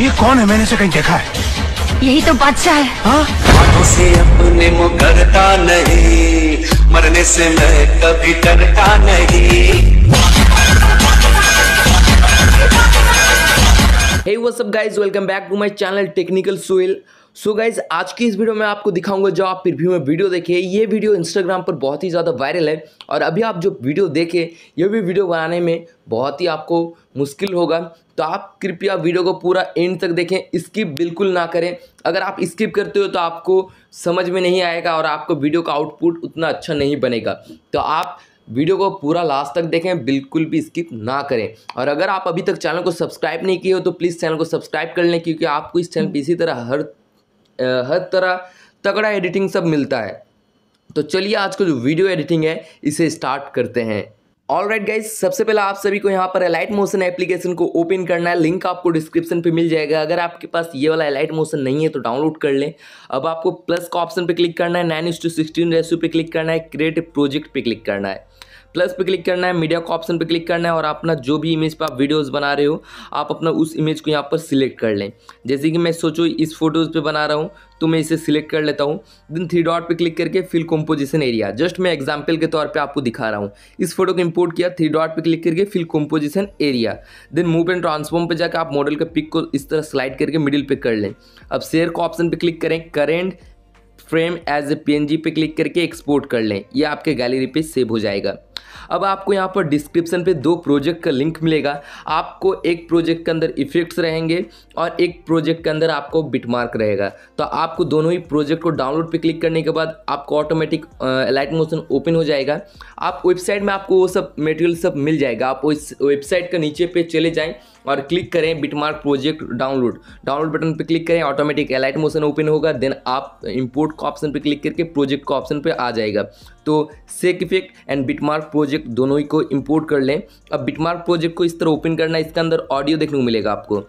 ये कौन है मैंने इसे कहीं देखा है यही तो बादशाह है हाथों से अपने मुकरता नहीं मरने से मैं कभी डरता नहीं Hey what's up guys welcome back to my channel Technical Soil so so guys आज की इस वीडियो में आपको दिखाऊंगा जो आप रिव्यू में वीडियो देखे ये वीडियो इंस्टाग्राम पर बहुत ही ज़्यादा वायरल है और अभी आप जो वीडियो देखे ये भी वीडियो बनाने में बहुत ही आपको मुश्किल होगा तो आप कृपया वीडियो को पूरा एंड तक देखें स्किप बिल्कुल ना करें अगर आप स्किप करते हो तो आपको समझ में नहीं आएगा और आपको वीडियो का आउटपुट उतना अच्छा नहीं बनेगा तो आप वीडियो को पूरा लास्ट तक देखें बिल्कुल भी स्किप ना करें और अगर आप अभी तक चैनल को सब्सक्राइब नहीं किए हो तो प्लीज़ चैनल को सब्सक्राइब कर लें क्योंकि आपको इस चैनल पर इसी तरह हर हर तरह तगड़ा एडिटिंग सब मिलता है तो चलिए आज का जो वीडियो एडिटिंग है इसे स्टार्ट करते हैं ऑल राइट गाइज सबसे पहले आप सभी को यहाँ पर एलाइट मोशन एप्लीकेशन को ओपन करना है लिंक आपको डिस्क्रिप्शन पे मिल जाएगा अगर आपके पास ये वाला एलाइट मोशन नहीं है तो डाउनलोड कर लें अब आपको प्लस का ऑप्शन पे क्लिक करना है नाइन इंस टू सिक्सटीन रेसू पे क्लिक करना है क्रिएटिव प्रोजेक्ट पे क्लिक करना है प्लस पे क्लिक करना है मीडिया का ऑप्शन पे क्लिक करना है और अपना जो भी इमेज पर आप वीडियोस बना रहे हो आप अपना उस इमेज को यहाँ पर सिलेक्ट कर लें जैसे कि मैं सोचो इस फोटोज़ पे बना रहा हूँ तो मैं इसे सिलेक्ट कर लेता हूँ देन थ्री डॉट पे क्लिक करके फिल कॉम्पोजिशन एरिया जस्ट मैं एग्जाम्पल के तौर पर आपको दिखा रहा हूँ इस फोटो को इम्पोर्ट किया थ्री डॉट पर क्लिक करके fill composition area then move and transform पर जाकर आप मॉडल का पिक को इस तरह स्लाइड करके मिडिल पे कर लें अब शेयर का ऑप्शन पर क्लिक करें current frame as A P पे क्लिक करके एक्सपोर्ट कर लें यह आपके गैलरी पे सेव हो जाएगा अब आपको यहाँ पर डिस्क्रिप्शन पे दो प्रोजेक्ट का लिंक मिलेगा आपको एक प्रोजेक्ट के अंदर इफेक्ट्स रहेंगे और एक प्रोजेक्ट के अंदर आपको बिटमार्क रहेगा तो आपको दोनों ही प्रोजेक्ट को डाउनलोड पे क्लिक करने के बाद आपको ऑटोमेटिक लाइट मोशन ओपन हो जाएगा आप वेबसाइट में आपको वो सब मेटेरियल सब मिल जाएगा आप उस वेबसाइट के नीचे पे चले जाएँ और क्लिक करें bitmark project download download button पर क्लिक करें ऑटोमेटिक एलाइट मोशन ओपन होगा देन आप इंपोर्ट का ऑप्शन पर क्लिक करके प्रोजेक्ट का ऑप्शन पर आ जाएगा तो shake effect and bitmark project दोनों ही को इंपोर्ट कर लें अब बिटमार्क प्रोजेक्ट को इस तरह ओपन करना इसके अंदर ऑडियो देखने को मिलेगा आपको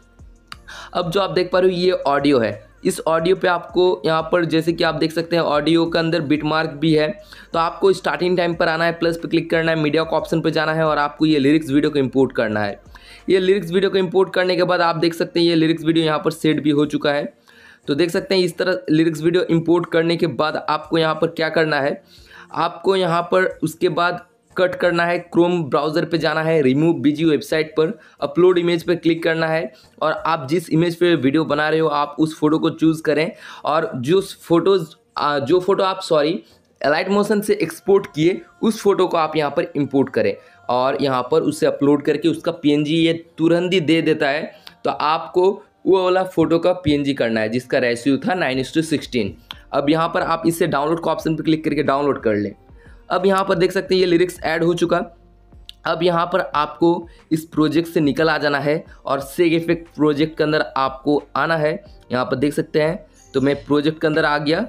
अब जो आप देख पा रहे हो ये ऑडियो है इस ऑडियो पे आपको यहाँ पर जैसे कि आप देख सकते हैं ऑडियो के अंदर बिटमार्क भी है तो आपको स्टार्टिंग टाइम पर आना है प्लस पे क्लिक करना है मीडिया का ऑप्शन पर जाना है और आपको ये लिरिक्स वीडियो को इम्पोर्ट करना है ये लिरिक्स वीडियो को इम्पोर्ट करने के बाद आप देख सकते हैं ये लिरिक्स वीडियो यहाँ पर सेट भी हो चुका है तो देख सकते हैं इस तरह लिरिक्स वीडियो इम्पोर्ट करने के बाद आपको यहाँ पर क्या करना है आपको यहाँ पर उसके बाद कट करना है क्रोम ब्राउज़र पे जाना है रिमूव बीजी वेबसाइट पर अपलोड इमेज पर क्लिक करना है और आप जिस इमेज पे वीडियो बना रहे हो आप उस फोटो को चूज़ करें और जो फोटोज़ जो फ़ोटो आप सॉरी एलाइट मोशन से एक्सपोर्ट किए उस फोटो को आप यहाँ पर इंपोर्ट करें और यहाँ पर उसे अपलोड करके उसका पी ये तुरंत ही दे देता है तो आपको वो वाला फ़ोटो का पी करना है जिसका रेस्यू था नाइन टू सिक्सटीन अब यहाँ पर आप इसे डाउनलोड का ऑप्शन पर क्लिक करके डाउनलोड कर लें अब यहाँ पर देख सकते हैं ये लिरिक्स ऐड हो चुका अब यहाँ पर आपको इस प्रोजेक्ट से निकल आ जाना है और सेग इफेक्ट प्रोजेक्ट के अंदर आपको आना है यहाँ पर देख सकते हैं तो मैं प्रोजेक्ट के अंदर आ गया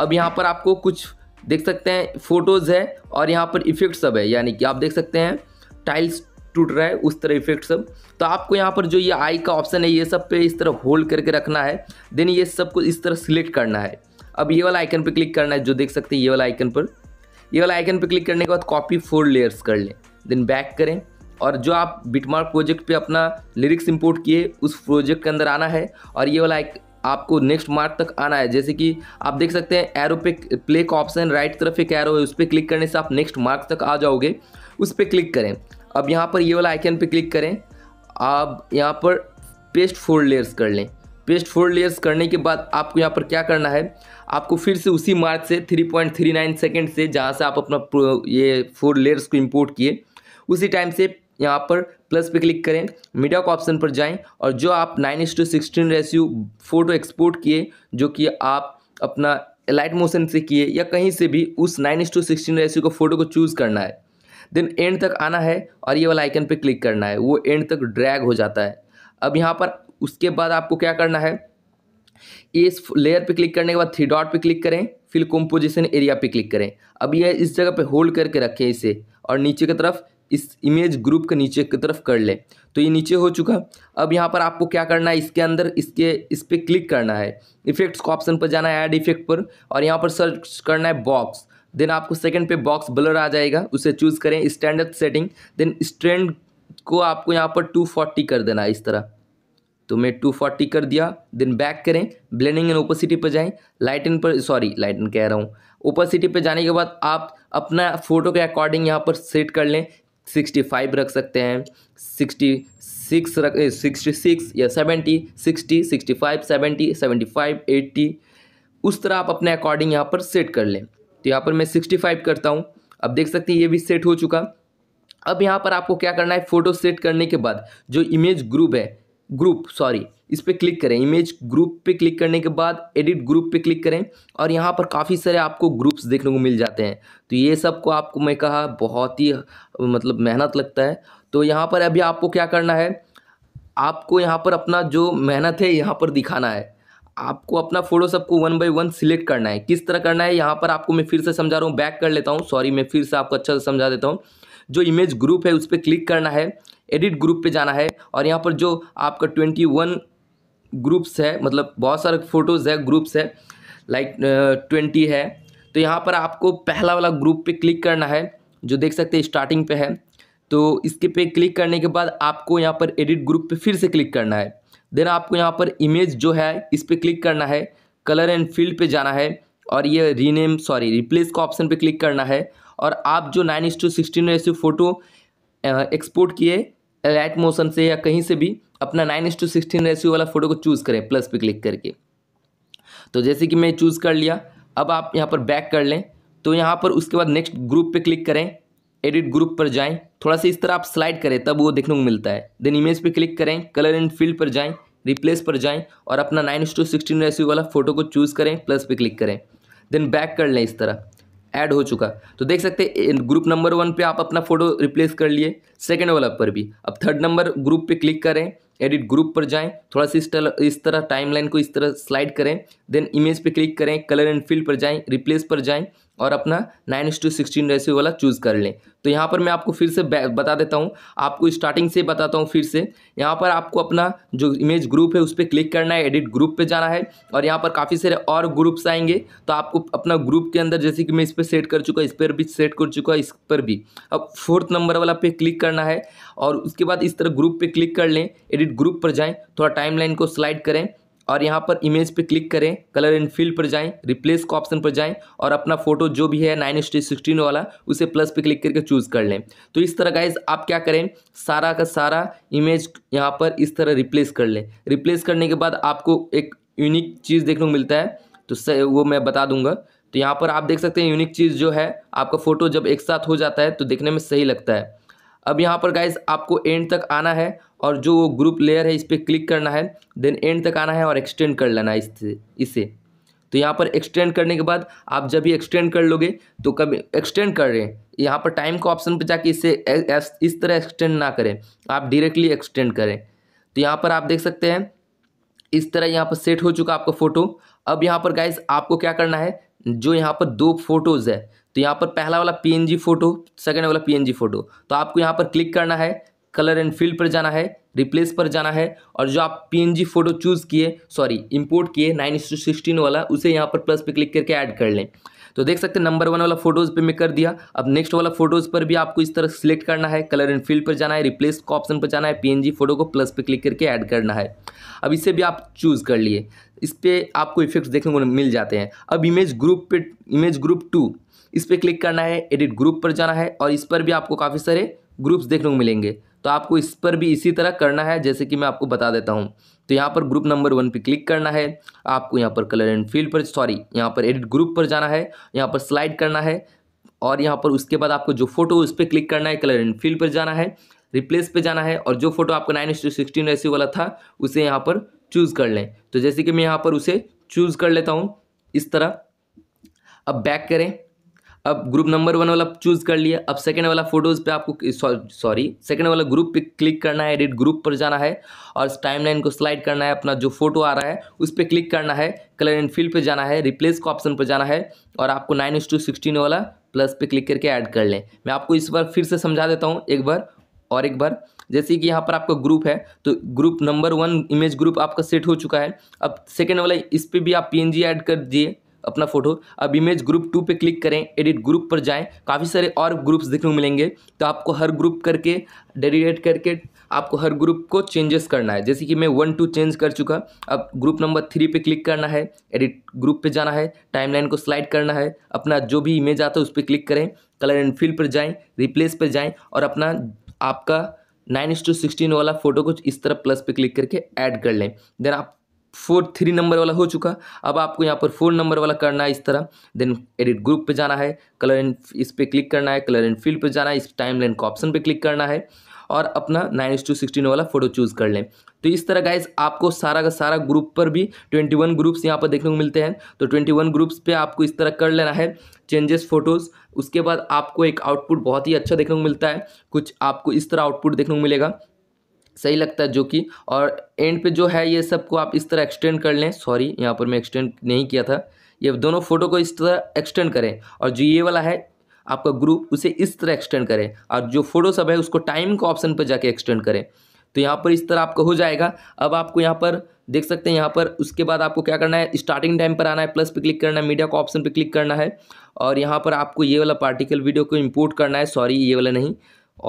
अब यहाँ पर आपको कुछ देख सकते हैं फोटोज़ है और यहाँ पर इफेक्ट सब है यानी कि आप देख सकते हैं टाइल्स टूट रहा है उस तरह इफेक्ट सब तो आपको यहाँ पर जो ये आई का ऑप्शन है ये सब पे इस तरह होल्ड करके रखना है देन ये सब को इस तरह सिलेक्ट करना है अब ये वाला आइकन पे क्लिक करना है जो देख सकते हैं ये वाला आइकन पर ये वाला आइकन पे क्लिक करने के बाद कॉपी फोर लेयर्स कर लें देन बैक करें और जो आप बिटमार्क प्रोजेक्ट पे अपना लिरिक्स इंपोर्ट किए उस प्रोजेक्ट के अंदर आना है और ये वाला आपको नेक्स्ट मार्क तक आना है जैसे कि आप देख सकते हैं एरो पे प्ले का ऑप्शन राइट तरफ एक एरो है उस पर क्लिक करने से आप नेक्स्ट मार्क तक आ जाओगे उस पर क्लिक करें अब यहाँ पर ये वाला आइकन पे क्लिक करें आप यहाँ पर पेस्ट फोर लेयर्स कर लें पेस्ट फोर लेयर्स करने के बाद आपको यहाँ पर क्या करना है आपको फिर से उसी मार्क से 3.39 सेकेंड से जहाँ से आप अपना ये फोर लेयर्स को इंपोर्ट किए उसी टाइम से यहाँ पर प्लस पे क्लिक करें मीडिया का ऑप्शन पर जाएं और जो आप nine is to sixteen ratio photo export किए जो कि आप अपना लाइट मोशन से किए या कहीं से भी उस नाइन इंस टू सिक्सटीन रेस्यू को फोटो को चूज़ करना है देन एंड तक आना है और ये वाला आइकन पे क्लिक करना है वो एंड तक ड्रैग हो जाता है अब यहाँ पर उसके बाद आपको क्या करना है इस लेयर पे क्लिक करने के बाद थ्री डॉट पे क्लिक करें फिर कंपोजिशन एरिया पे क्लिक करें अब यह इस जगह पे होल्ड करके रखें इसे और नीचे की तरफ इस इमेज ग्रुप के नीचे की तरफ कर ले तो ये नीचे हो चुका अब यहाँ पर आपको क्या करना है इसके अंदर इसके इस पर क्लिक करना है इफेक्ट्स को ऑप्शन पर जाना है ऐड इफेक्ट पर और यहाँ पर सर्च करना है बॉक्स देन आपको सेकंड पे बॉक्स ब्लर आ जाएगा उसे चूज़ करें स्टैंडर्ड सेटिंग देन स्ट्रेंड को आपको यहाँ पर फोर्टी कर देना है इस तरह तो मैं फोर्टी कर दिया देन बैक करें ब्लेंडिंग एंड ओपोसिटी पर जाएं लाइटन पर सॉरी लाइटन कह रहा हूँ ओपोसिटी पर जाने के बाद आप अपना फ़ोटो के अकॉर्डिंग यहाँ पर सेट कर लें सिक्सटी फाइव रख सकते हैं सिक्सटी सिक्स रख सिक्सटी सिक्स या seventy sixty sixty five seventy seventy five eighty उस तरह आप अपने अकॉर्डिंग यहाँ पर सेट कर लें तो यहाँ पर मैं सिक्सटी फाइव करता हूँ अब देख सकते हैं ये भी सेट हो चुका अब यहाँ पर आपको क्या करना है फ़ोटो सेट करने के बाद जो इमेज ग्रुप है ग्रुप सॉरी इस पर क्लिक करें इमेज ग्रुप पे क्लिक करने के बाद एडिट ग्रुप पे क्लिक करें और यहाँ पर काफ़ी सारे आपको ग्रुप्स देखने को मिल जाते हैं तो ये सब को आपको मैं कहा बहुत ही मतलब मेहनत लगता है तो यहाँ पर अभी आपको क्या करना है आपको यहाँ पर अपना जो मेहनत है यहाँ पर दिखाना है आपको अपना फोटो सबको वन बाई वन सिलेक्ट करना है किस तरह करना है यहाँ पर आपको मैं फिर से समझा रहा हूँ बैक कर लेता हूँ सॉरी मैं फिर से आपको अच्छा से समझा देता हूँ जो इमेज ग्रुप है उस पर क्लिक करना है एडिट ग्रुप पे जाना है और यहाँ पर जो आपका ट्वेंटी वन ग्रुप्स है मतलब बहुत सारे फोटोज़ है ग्रुप्स है लाइक ट्वेंटी है तो यहाँ पर आपको पहला वाला ग्रुप पे क्लिक करना है जो देख सकते हैं स्टार्टिंग पे है तो इसके पे क्लिक करने के बाद आपको यहाँ पर एडिट ग्रुप पे फिर से क्लिक करना है देन आपको यहाँ पर इमेज जो है इस पर क्लिक करना है कलर एंड फील्ड पर जाना है और ये रीनेम सॉरी रिप्लेस का ऑप्शन पर क्लिक करना है और आप जो nine is to sixteen photo export किए राइट मोशन से या कहीं से भी अपना nine is to sixteen ratio वाला फोटो को चूज़ करें प्लस पे क्लिक करके तो जैसे कि मैं चूज़ कर लिया अब आप यहाँ पर बैक कर लें तो यहाँ पर उसके बाद नेक्स्ट ग्रुप पे क्लिक करें एडिट ग्रुप पर जाएं थोड़ा सा इस तरह आप स्लाइड करें तब वो देखने को मिलता है देन इमेज पे क्लिक करें कलर एंड फील्ड पर जाएं रिप्लेस पर जाएं और अपना नाइन टू सिक्सटीन रेशियो वाला फोटो को चूज़ करें प्लस पे क्लिक करें देन बैक कर लें इस तरह ऐड हो चुका तो देख सकते हैं ग्रुप नंबर वन पे आप अपना फोटो रिप्लेस कर लिए सेकेंड वाला पर भी अब थर्ड नंबर ग्रुप पे क्लिक करें एडिट ग्रुप पर जाएं थोड़ा सा इस तरह इस तरह टाइमलाइन को इस तरह स्लाइड करें देन इमेज पे क्लिक करें कलर एंड फील्ड पर जाएं रिप्लेस पर जाएं और अपना nine is to sixteen ratio वाला चूज़ कर लें तो यहाँ पर मैं आपको फिर से बता देता हूँ आपको स्टार्टिंग से बताता हूँ फिर से यहाँ पर आपको अपना जो इमेज ग्रुप है उस पर क्लिक करना है एडिट ग्रुप पे जाना है और यहाँ पर काफ़ी सारे और ग्रुप्स आएंगे तो आपको अपना ग्रुप के अंदर जैसे कि मैं इस पर सेट कर चुका इस पर भी सेट कर चुका इस पर भी अब फोर्थ नंबर वाला पे क्लिक करना है और उसके बाद इस तरह ग्रुप पर क्लिक कर लें एडिट ग्रुप पर जाएँ थोड़ा टाइम को स्लाइड करें और यहाँ पर इमेज पे क्लिक करें कलर एंड फील्ड पर जाएं रिप्लेस का ऑप्शन पर जाएं और अपना फोटो जो भी है नाइन स्टेज सिक्सटीन वाला उसे प्लस पे क्लिक करके चूज़ कर लें तो इस तरह गाइज आप क्या करें सारा का सारा इमेज यहाँ पर इस तरह रिप्लेस कर लें रिप्लेस करने के बाद आपको एक यूनिक चीज़ देखने को मिलता है तो वो मैं बता दूंगा तो यहाँ पर आप देख सकते हैं यूनिक चीज़ जो है आपका फ़ोटो जब एक साथ हो जाता है तो देखने में सही लगता है अब यहाँ पर गाइज आपको एंड तक आना है और जो ग्रुप लेयर है इस पर क्लिक करना है देन एंड तक आना है और एक्सटेंड कर लेना है इससे इसे तो यहाँ पर एक्सटेंड करने के बाद आप जब भी एक्सटेंड कर लोगे तो कभी एक्सटेंड कर रहे हैं यहाँ पर टाइम के ऑप्शन पर जाके इसे इस तरह एक्सटेंड ना करें आप डायरेक्टली एक्सटेंड करें तो यहाँ पर आप देख सकते हैं इस तरह यहाँ पर सेट हो चुका आपका फ़ोटो अब यहाँ पर गाइज आपको क्या करना है जो यहाँ पर दो फोटोज़ है तो यहाँ पर पहला वाला पी फोटो सेकेंड वाला पी फोटो तो आपको यहाँ पर क्लिक करना है कलर एंड फील्ड पर जाना है रिप्लेस पर जाना है और जो आप पी फोटो चूज़ किए सॉरी इंपोर्ट किए नाइन टू सिक्सटीन वाला उसे यहाँ पर प्लस पे क्लिक करके ऐड कर लें तो देख सकते हैं नंबर वन वाला फोटोज़ पे मैं कर दिया अब नेक्स्ट वाला फोटोज़ पर भी आपको इस तरह सेलेक्ट करना है कलर एंड फील्ड पर जाना है रिप्लेस का ऑप्शन पर जाना है पी फोटो को प्लस पे क्लिक करके ऐड करना है अब इसे भी आप चूज़ कर लिए इस पर आपको इफेक्ट्स देखने को मिल जाते हैं अब इमेज ग्रुप पे इमेज ग्रुप टू इस पर क्लिक करना है एडिट ग्रुप पर जाना है और इस पर भी आपको काफ़ी सारे ग्रुप्स देखने को मिलेंगे तो आपको इस पर भी इसी तरह करना है जैसे कि मैं आपको बता देता हूँ तो यहाँ पर ग्रुप नंबर वन पे क्लिक करना है आपको यहाँ पर कलर एंड फील्ड पर सॉरी यहाँ पर एडिट ग्रुप पर जाना है यहाँ पर स्लाइड करना है और यहाँ पर उसके बाद आपको जो फोटो उस पर क्लिक करना है कलर एंड फील्ड पर जाना है रिप्लेस पे जाना है और जो फोटो आपको नाइन टू सिक्सटीन वाला था उसे यहाँ पर चूज़ कर लें तो जैसे कि मैं यहाँ पर उसे चूज़ कर लेता हूँ इस तरह अब बैक करें अब ग्रुप नंबर वन वाला चूज़ कर लिया अब सेकंड वाला फोटोज़ पे आपको सॉरी सेकंड वाला ग्रुप पे क्लिक करना है एडिट ग्रुप पर जाना है और टाइमलाइन को स्लाइड करना है अपना जो फोटो आ रहा है उस पर क्लिक करना है कलर एंड फील्ड पे जाना है रिप्लेस का ऑप्शन पर जाना है और आपको नाइन टू सिक्सटीन वाला प्लस पे क्लिक करके ऐड कर लें मैं आपको इस बार फिर से समझा देता हूँ एक बार और एक बार जैसे कि यहाँ पर आपका ग्रुप है तो group number one image group आपका सेट हो चुका है अब सेकेंड वाला इस पर भी आप पी ऐड कर दिए अपना फोटो अब इमेज ग्रुप टू पे क्लिक करें एडिट ग्रुप पर जाएं काफ़ी सारे और ग्रुप्स देखने को मिलेंगे तो आपको हर ग्रुप करके डेडिकेट करके आपको हर ग्रुप को चेंजेस करना है जैसे कि मैं वन टू चेंज कर चुका अब ग्रुप नंबर थ्री पे क्लिक करना है एडिट ग्रुप पे जाना है टाइमलाइन को स्लाइड करना है अपना जो भी इमेज आता है उस पर क्लिक करें कलर एंड फिल पर जाएँ रिप्लेस पर जाएँ और अपना आपका नाइन इंस टू सिक्सटीन वाला फोटो को इस तरह प्लस पे क्लिक करके ऐड कर लें देन आप फोर थ्री नंबर वाला हो चुका अब आपको यहाँ पर फोर नंबर वाला करना है इस तरह देन एडिट ग्रुप पे जाना है कलर एंड इस पर क्लिक करना है कलर एंड फील्ड पे जाना है इस टाइम लाइन का ऑप्शन पे क्लिक करना है और अपना नाइन एस टू सिक्सटीन वाला फोटो चूज़ कर लें तो इस तरह गाइज आपको सारा का सारा ग्रुप पर भी ट्वेंटी वन ग्रुप्स यहाँ पर देखने को मिलते हैं तो ट्वेंटी वन ग्रुप्स पे आपको इस तरह कर लेना है चेंजेस फोटोज़ उसके बाद आपको एक आउटपुट बहुत ही अच्छा देखने को मिलता है कुछ आपको इस तरह आउटपुट देखने को मिलेगा सही लगता है जो कि और एंड पे जो है ये सबको आप इस तरह एक्सटेंड कर लें सॉरी यहाँ पर मैं एक्सटेंड नहीं किया था ये दोनों फोटो को इस तरह एक्सटेंड करें और जो ये वाला है आपका ग्रुप उसे इस तरह एक्सटेंड करें और जो फोटो सब है उसको टाइम का ऑप्शन पर जाके एक्सटेंड करें तो यहाँ पर इस तरह आपका हो जाएगा अब आपको यहाँ पर देख सकते हैं यहाँ पर उसके बाद आपको क्या करना है स्टार्टिंग टाइम पर आना है प्लस पे क्लिक करना है मीडिया का ऑप्शन पे क्लिक करना है और यहाँ पर आपको ये वाला पार्टिकल वीडियो को इंपोर्ट करना है सॉरी ये वाला नहीं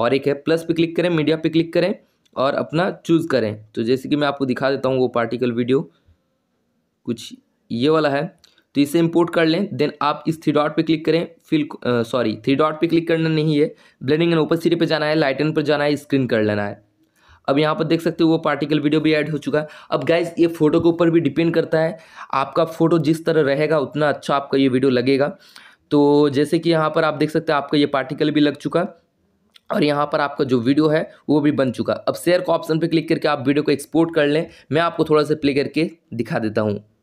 और एक है प्लस पे क्लिक करें मीडिया पे क्लिक करें और अपना चूज़ करें तो जैसे कि मैं आपको दिखा देता हूँ वो पार्टिकल वीडियो कुछ ये वाला है तो इसे इंपोर्ट कर लें देन आप इस थ्री डॉट पे क्लिक करें फिल सॉरी थ्री डॉट पे क्लिक करना नहीं है ब्लेंडिंग एंड ओपन सीरी पर जाना है लाइटन पर जाना है स्क्रीन कर लेना है अब यहाँ पर देख सकते हो वो पार्टिकल वीडियो भी ऐड हो चुका है अब गाइज ये फोटो के ऊपर भी डिपेंड करता है आपका फोटो जिस तरह रहेगा उतना अच्छा आपका ये वीडियो लगेगा तो जैसे कि यहाँ पर आप देख सकते हैं आपका ये पार्टिकल भी लग चुका और यहाँ पर आपका जो वीडियो है वो भी बन चुका अब शेयर का ऑप्शन पे क्लिक करके आप वीडियो को एक्सपोर्ट कर लें मैं आपको थोड़ा सा प्ले करके दिखा देता हूँ